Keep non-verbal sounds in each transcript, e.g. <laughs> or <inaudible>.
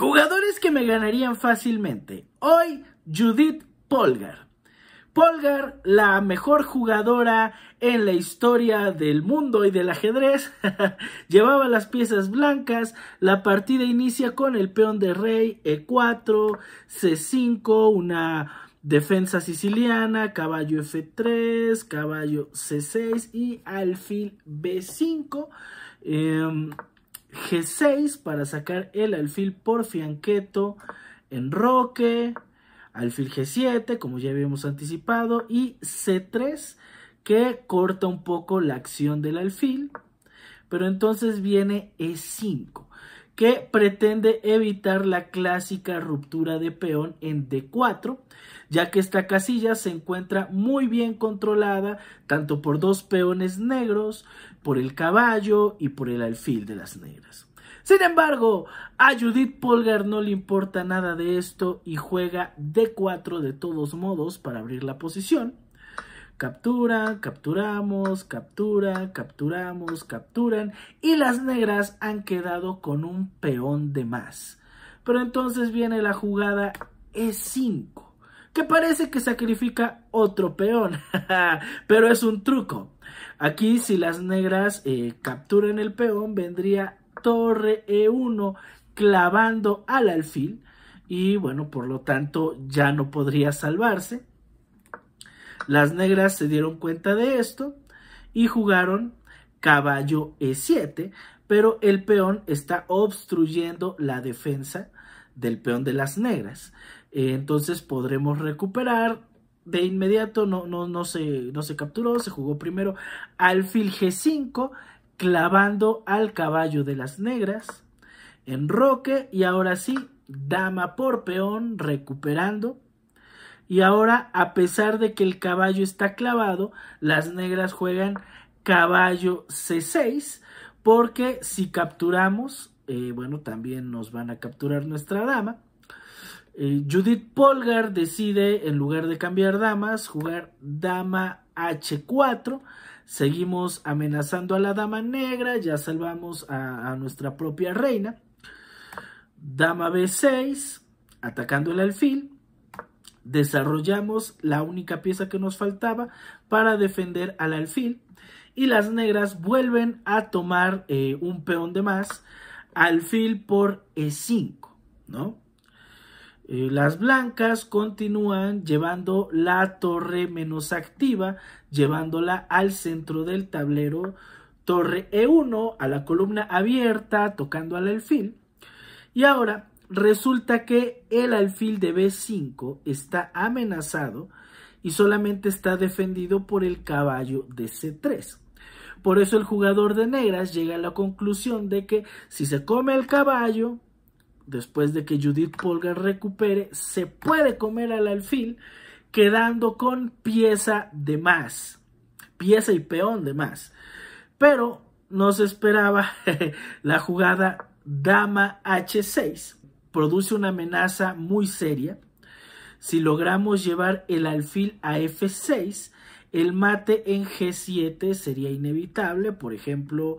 Jugadores que me ganarían fácilmente. Hoy, Judith Polgar. Polgar, la mejor jugadora en la historia del mundo y del ajedrez, <laughs> llevaba las piezas blancas, la partida inicia con el peón de rey, e4, c5, una defensa siciliana, caballo f3, caballo c6 y alfil b5. Eh, em, G6 para sacar el alfil por fianqueto en roque, alfil G7 como ya habíamos anticipado y C3 que corta un poco la acción del alfil, pero entonces viene E5 que pretende evitar la clásica ruptura de peón en D4, ya que esta casilla se encuentra muy bien controlada tanto por dos peones negros, por el caballo y por el alfil de las negras. Sin embargo, a Judith Polgar no le importa nada de esto y juega D4 de todos modos para abrir la posición Captura, capturamos, captura, capturamos, capturan. Y las negras han quedado con un peón de más. Pero entonces viene la jugada E5. Que parece que sacrifica otro peón. <laughs> pero es un truco. Aquí si las negras eh, capturan el peón vendría torre E1 clavando al alfil. Y bueno, por lo tanto ya no podría salvarse. Las negras se dieron cuenta de esto y jugaron caballo e7, pero el peón está obstruyendo la defensa del peón de las negras. Eh, entonces podremos recuperar de inmediato, no, no, se, no se capturó, se jugó primero alfil g5, clavando al caballo de las negras, en roque. y ahora sí, dama por peón, recuperando y ahora, a pesar de que el caballo está clavado, las negras juegan caballo C6, porque si capturamos, eh, bueno, también nos van a capturar nuestra dama. Eh, Judith Polgar decide, en lugar de cambiar damas, jugar dama H4. Seguimos amenazando a la dama negra, ya salvamos a, a nuestra propia reina. Dama B6, atacando el alfil. Desarrollamos la única pieza que nos faltaba para defender al alfil y las negras vuelven a tomar eh, un peón de más, alfil por E5, ¿no? Eh, las blancas continúan llevando la torre menos activa, llevándola al centro del tablero, torre E1 a la columna abierta, tocando al alfil. Y ahora Resulta que el alfil de B5 está amenazado y solamente está defendido por el caballo de C3. Por eso el jugador de negras llega a la conclusión de que si se come el caballo, después de que Judith Polgar recupere, se puede comer al alfil, quedando con pieza de más, pieza y peón de más. Pero no se esperaba <laughs> la jugada dama H6 produce una amenaza muy seria. Si logramos llevar el alfil a F6, el mate en G7 sería inevitable, por ejemplo,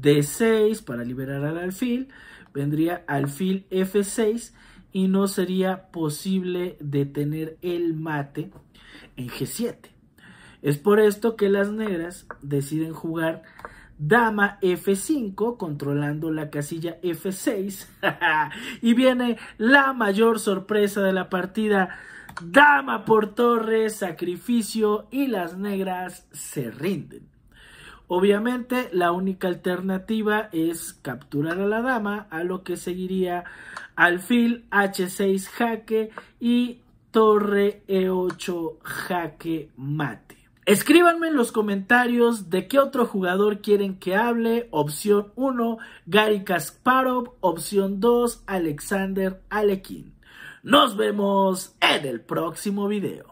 D6 para liberar al alfil, vendría alfil F6 y no sería posible detener el mate en G7. Es por esto que las negras deciden jugar dama F5 controlando la casilla F6 <laughs> y viene la mayor sorpresa de la partida dama por torre sacrificio y las negras se rinden obviamente la única alternativa es capturar a la dama a lo que seguiría alfil H6 jaque y torre E8 jaque mate Escríbanme en los comentarios de qué otro jugador quieren que hable. Opción 1, Gary Kasparov. Opción 2, Alexander Alekin. Nos vemos en el próximo video.